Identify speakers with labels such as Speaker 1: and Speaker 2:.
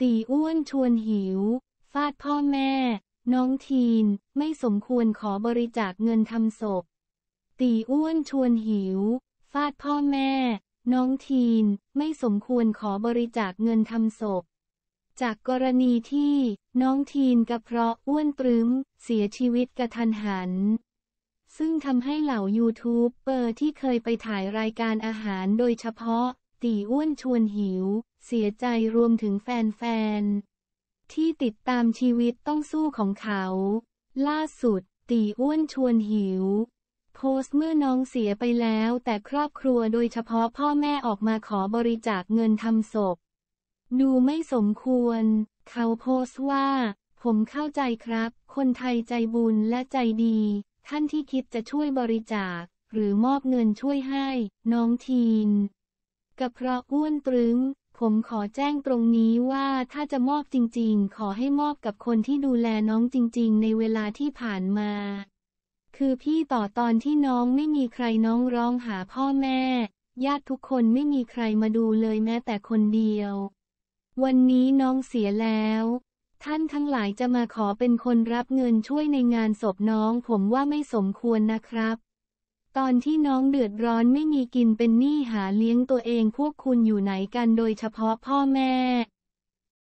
Speaker 1: ตีอ้วนชวนหิว ฟาดพ่อแม่ น้องทีนไม่สมควรขอบริจาคเงินทำศพ ตีอ้วนชวนหิว ฟาดพ่อแม่ น้องทีนไม่สมควรขอบริจาคเงินทำศพ จากกรณีที่น้องทีนกระเพาะอ้วนตรึมเสียชีวิตกระทันหัน ซึ่งทำให้เหล่ายูทูบเบอร์ที่เคยไปถ่ายรายการอาหารโดยเฉพาะตีอ้วนชวนหิว เสียใจรวมถึงแฟนๆที่ติดตามชีวิตต้องสู้ของเขา ล่าสุด ตีอ้วนชวนหิว โพสต์เมื่อน้องเสียไปแล้วแต่ครอบครัวโดยเฉพาะพ่อแม่ออกมาขอบริจาคเงินทำศพ ดูไม่สมควร เขาโพสต์ว่า ผมเข้าใจครับ คนไทยใจบุญและใจดี ท่านที่คิดจะช่วยบริจาค หรือมอบเงินช่วยให้ น้องทีนกระเพราะอ้วนตรึงผมขอแจ้งตรงนี้ว่าถ้าจะมอบจริง ๆ ขอให้มอบกับคนที่ดูแลน้องจริง ๆ ในเวลาที่ผ่านมา คือพี่ต่อตอนที่น้องไม่มีใครน้องร้องหาพ่อแม่ญาติทุกคนไม่มีใครมาดูเลยแม้แต่คนเดียว วันนี้น้องเสียแล้ว ท่านทั้งหลายจะมาขอเป็นคนรับเงินช่วยในงานศพน้อง ผมว่าไม่สมควรนะครับตอนที่น้องเดือดร้อนไม่มีกินเป็นหนี้หาเลี้ยงตัวเองพวกคุณอยู่ไหนกันโดยเฉพาะพ่อแม่